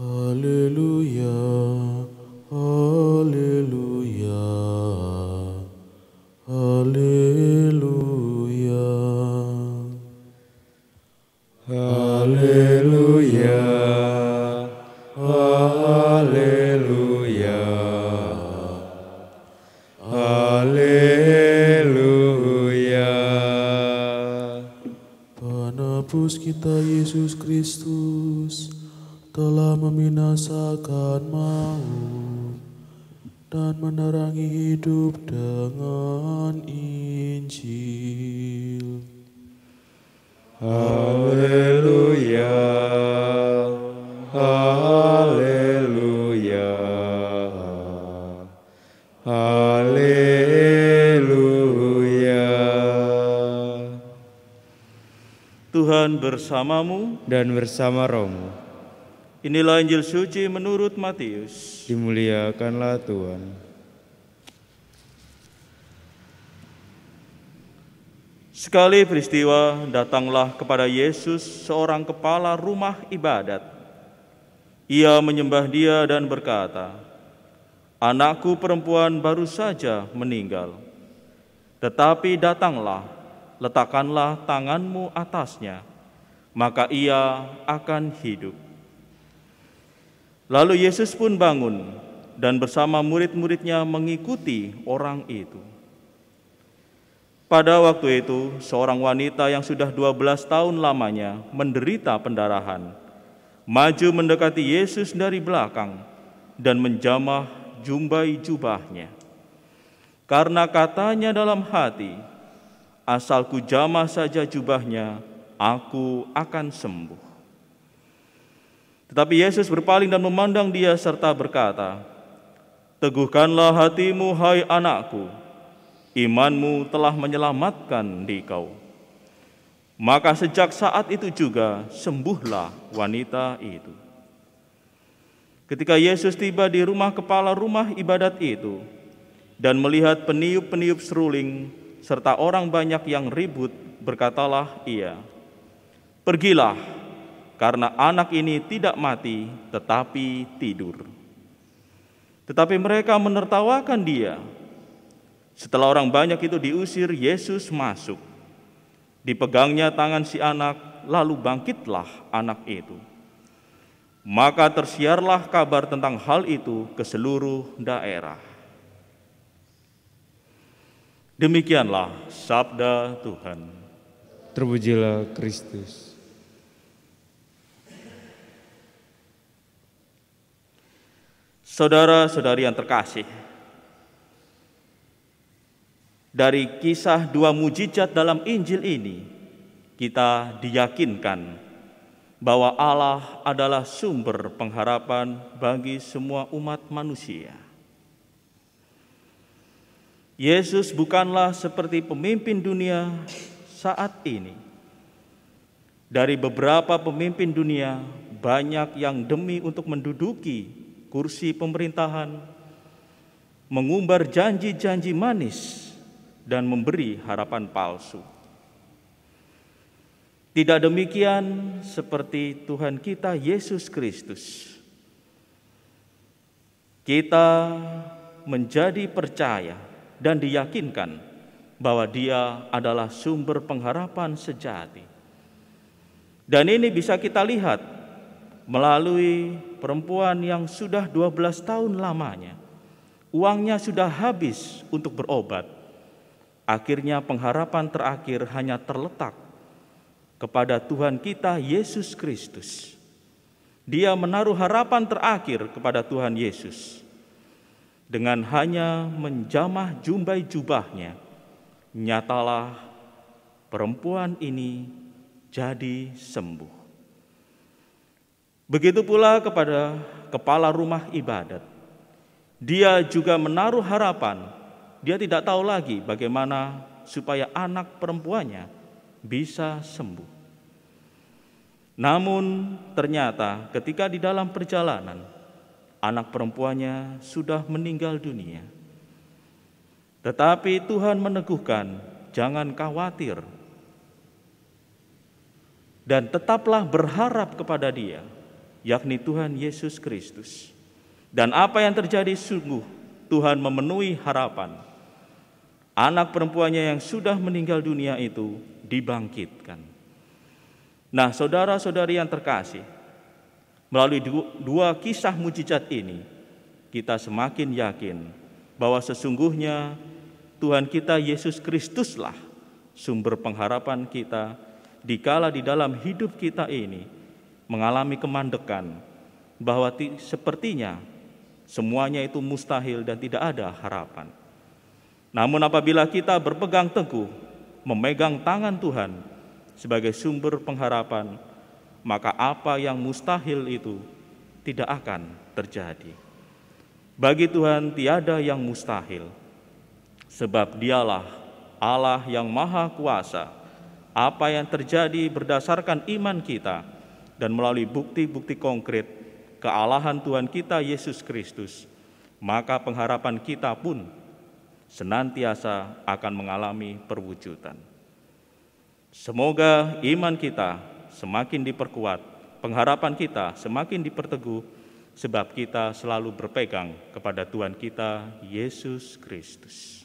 Haleluya, haleluya, haleluya. Haleluya, haleluya, haleluya. Penebus kita Yesus Kristus, telah membinasakan maut dan menerangi hidup dengan Injil. Haleluya, haleluya, haleluya. Tuhan bersamamu dan bersama rohmu Inilah Injil suci menurut Matius. Dimuliakanlah Tuhan. Sekali peristiwa, datanglah kepada Yesus seorang kepala rumah ibadat. Ia menyembah dia dan berkata, Anakku perempuan baru saja meninggal. Tetapi datanglah, letakkanlah tanganmu atasnya, maka ia akan hidup. Lalu Yesus pun bangun dan bersama murid-muridnya mengikuti orang itu. Pada waktu itu, seorang wanita yang sudah 12 tahun lamanya menderita pendarahan, maju mendekati Yesus dari belakang dan menjamah jumbai jubahnya. Karena katanya dalam hati, asalku jamah saja jubahnya, aku akan sembuh. Tetapi Yesus berpaling dan memandang dia serta berkata, Teguhkanlah hatimu, hai anakku, imanmu telah menyelamatkan dikau. Maka sejak saat itu juga sembuhlah wanita itu. Ketika Yesus tiba di rumah kepala rumah ibadat itu dan melihat peniup-peniup seruling serta orang banyak yang ribut, berkatalah ia, "Pergilah karena anak ini tidak mati tetapi tidur. Tetapi mereka menertawakan dia. Setelah orang banyak itu diusir, Yesus masuk. Dipegangnya tangan si anak, lalu bangkitlah anak itu. Maka tersiarlah kabar tentang hal itu ke seluruh daerah. Demikianlah sabda Tuhan. Terpujilah Kristus. Saudara-saudari yang terkasih, dari kisah dua mujizat dalam Injil ini, kita diyakinkan bahwa Allah adalah sumber pengharapan bagi semua umat manusia. Yesus bukanlah seperti pemimpin dunia saat ini. Dari beberapa pemimpin dunia, banyak yang demi untuk menduduki kursi pemerintahan, mengumbar janji-janji manis, dan memberi harapan palsu. Tidak demikian seperti Tuhan kita Yesus Kristus. Kita menjadi percaya dan diyakinkan bahwa Dia adalah sumber pengharapan sejati. Dan ini bisa kita lihat melalui perempuan yang sudah 12 tahun lamanya. Uangnya sudah habis untuk berobat. Akhirnya pengharapan terakhir hanya terletak kepada Tuhan kita Yesus Kristus. Dia menaruh harapan terakhir kepada Tuhan Yesus dengan hanya menjamah jumbai jubahnya. Nyatalah perempuan ini jadi sembuh. Begitu pula kepada kepala rumah ibadat. Dia juga menaruh harapan. Dia tidak tahu lagi bagaimana supaya anak perempuannya bisa sembuh. Namun ternyata ketika di dalam perjalanan anak perempuannya sudah meninggal dunia. Tetapi Tuhan meneguhkan, jangan khawatir dan tetaplah berharap kepada Dia yakni Tuhan Yesus Kristus. Dan apa yang terjadi sungguh Tuhan memenuhi harapan. Anak perempuannya yang sudah meninggal dunia itu dibangkitkan. Nah, saudara-saudari yang terkasih, melalui dua kisah mujizat ini, kita semakin yakin bahwa sesungguhnya Tuhan kita Yesus Kristuslah sumber pengharapan kita dikala di dalam hidup kita ini mengalami kemandekan, bahwa sepertinya semuanya itu mustahil dan tidak ada harapan. Namun apabila kita berpegang teguh, memegang tangan Tuhan sebagai sumber pengharapan, maka apa yang mustahil itu tidak akan terjadi. Bagi Tuhan tiada yang mustahil, sebab dialah Allah yang maha kuasa. Apa yang terjadi berdasarkan iman kita, dan melalui bukti-bukti konkret kealahan Tuhan kita Yesus Kristus, maka pengharapan kita pun senantiasa akan mengalami perwujudan. Semoga iman kita semakin diperkuat, pengharapan kita semakin diperteguh, sebab kita selalu berpegang kepada Tuhan kita Yesus Kristus.